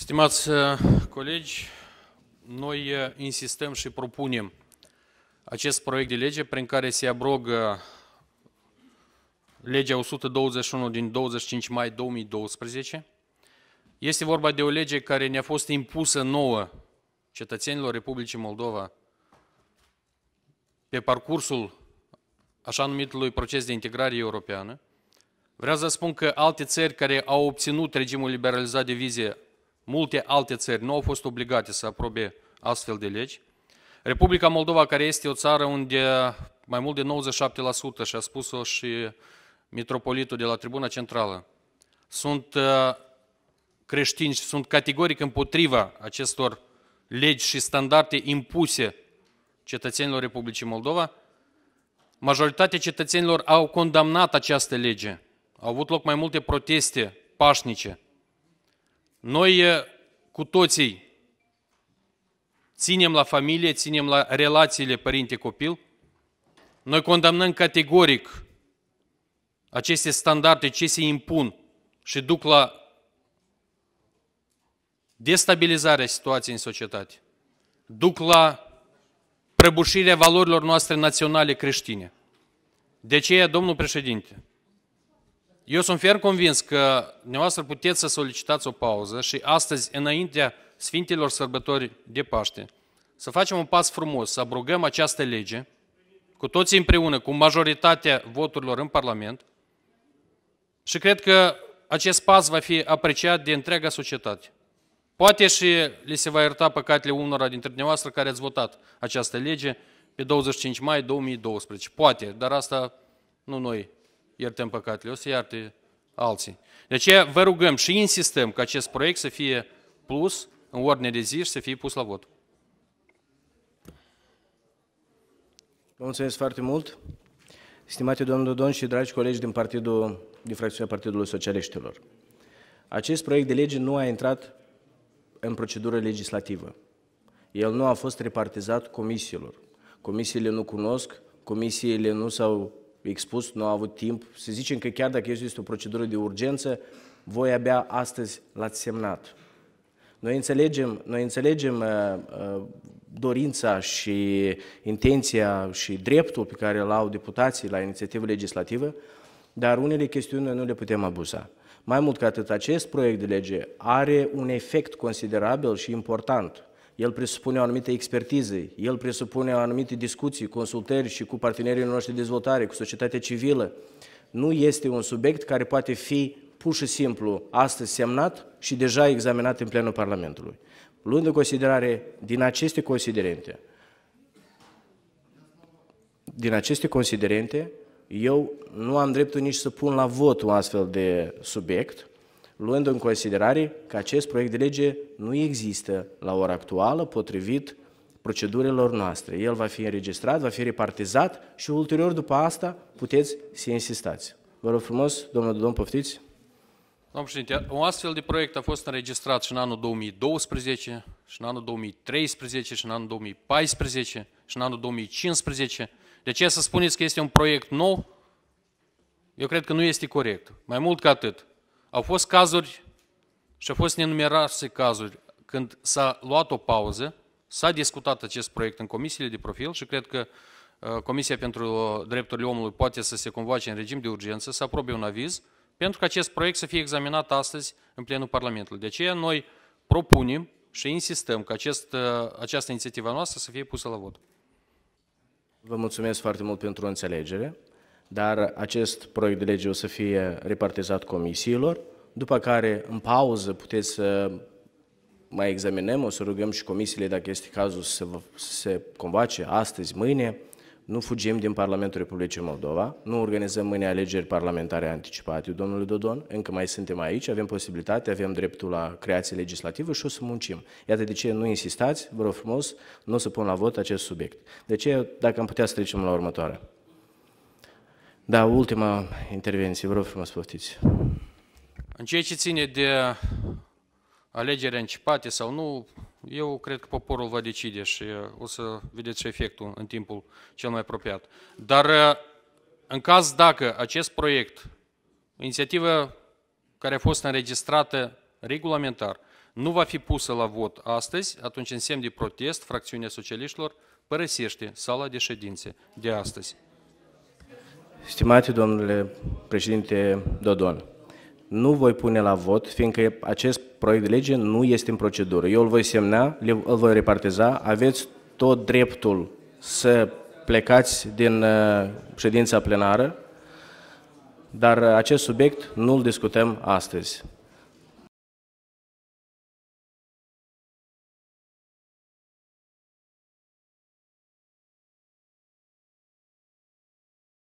Stimați uh, colegi, noi uh, insistăm și propunem acest proiect de lege prin care se abrogă legea 121 din 25 mai 2012. Este vorba de o lege care ne-a fost impusă nouă cetățenilor Republicii Moldova pe parcursul așa numitului proces de integrare europeană. Vreau să spun că alte țări care au obținut regimul liberalizat de vize Multe alte țări nu au fost obligate să aprobe astfel de legi. Republica Moldova, care este o țară unde mai mult de 97% și a spus-o și mitropolitul de la tribuna centrală, sunt uh, creștini și sunt categoric împotriva acestor legi și standarde impuse cetățenilor Republicii Moldova, majoritatea cetățenilor au condamnat această lege. Au avut loc mai multe proteste pașnice noi cu toții ținem la familie, ținem la relațiile părinte-copil. Noi condamnăm categoric aceste standarde ce se impun și duc la destabilizarea situației în societate, duc la prăbușirea valorilor noastre naționale creștine. De aceea, domnul președinte, eu sunt ferm convins că dumneavoastră puteți să solicitați o pauză și astăzi, înaintea Sfintelor Sărbători de Paște, să facem un pas frumos, să abrogăm această lege, cu toții împreună, cu majoritatea voturilor în Parlament, și cred că acest pas va fi apreciat de întreaga societate. Poate și le se va ierta păcatele unora dintre dumneavoastră care ați votat această lege pe 25 mai 2012. Poate, dar asta nu noi iertăm păcatele, o să ierte alții. De aceea vă rugăm și insistăm că acest proiect să fie plus în ordine de zi și să fie pus la vot. Vă mulțumesc foarte mult. Stimate domnul Dodon și dragi colegi din, partidul, din fracțiunea Partidului Socialiștilor, acest proiect de lege nu a intrat în procedură legislativă. El nu a fost repartizat comisiilor. Comisiile nu cunosc, comisiile nu s-au expus, nu a avut timp. Să zicem că chiar dacă este o procedură de urgență, voi abia astăzi l-ați semnat. Noi înțelegem, noi înțelegem uh, uh, dorința și intenția și dreptul pe care îl au deputații la inițiativă legislativă, dar unele chestiuni nu le putem abuza. Mai mult ca atât, acest proiect de lege are un efect considerabil și important el presupune o anumite expertize, el presupune anumite discuții, consultări și cu partenerii noștri de dezvoltare, cu societatea civilă. Nu este un subiect care poate fi pur și simplu astăzi semnat și deja examinat în plenul Parlamentului. Luând în considerare din aceste considerente, din aceste considerente, eu nu am dreptul nici să pun la vot un astfel de subiect, luând în considerare că acest proiect de lege nu există la ora actuală potrivit procedurilor noastre. El va fi înregistrat, va fi repartizat și ulterior după asta puteți să insistați. Vă rog frumos, domnul Dodon, poftiți. Domnul președinte, un astfel de proiect a fost înregistrat și în anul 2012, și în anul 2013, și în anul 2014, și în anul 2015. De ce să spuneți că este un proiect nou? Eu cred că nu este corect. Mai mult ca atât, au fost cazuri și au fost nenumeroase cazuri când s-a luat o pauză, s-a discutat acest proiect în comisiile de profil și cred că uh, Comisia pentru uh, Drepturile Omului poate să se convoace în regim de urgență, să aprobe un aviz, pentru că acest proiect să fie examinat astăzi în plenul Parlamentului. De aceea noi propunem și insistăm că acest, uh, această inițiativă noastră să fie pusă la vot. Vă mulțumesc foarte mult pentru înțelegere dar acest proiect de lege o să fie repartizat comisiilor, după care, în pauză, puteți să mai examinăm, o să rugăm și comisiile, dacă este cazul, să se convoace astăzi, mâine. Nu fugim din Parlamentul Republicii Moldova, nu organizăm mâine alegeri parlamentare anticipate, domnule Dodon, încă mai suntem aici, avem posibilitate, avem dreptul la creație legislativă și o să muncim. Iată de ce nu insistați, vă rog frumos, nu o să pun la vot acest subiect. De ce, dacă am putea să trecem la următoarea. Da, ultima intervenție, vă rog frumos, poftiți. În ceea ce ține de alegeri anticipate sau nu, eu cred că poporul va decide și o să vedeți efectul în timpul cel mai apropiat. Dar în caz dacă acest proiect, inițiativă care a fost înregistrată regulamentar, nu va fi pusă la vot astăzi, atunci în semn de protest, fracțiunea socialiștilor părăsește sala de ședințe de astăzi. Stimate domnule președinte Dodon, nu voi pune la vot, fiindcă acest proiect de lege nu este în procedură. Eu îl voi semna, îl voi repartiza, aveți tot dreptul să plecați din uh, ședința plenară, dar uh, acest subiect nu îl discutăm astăzi.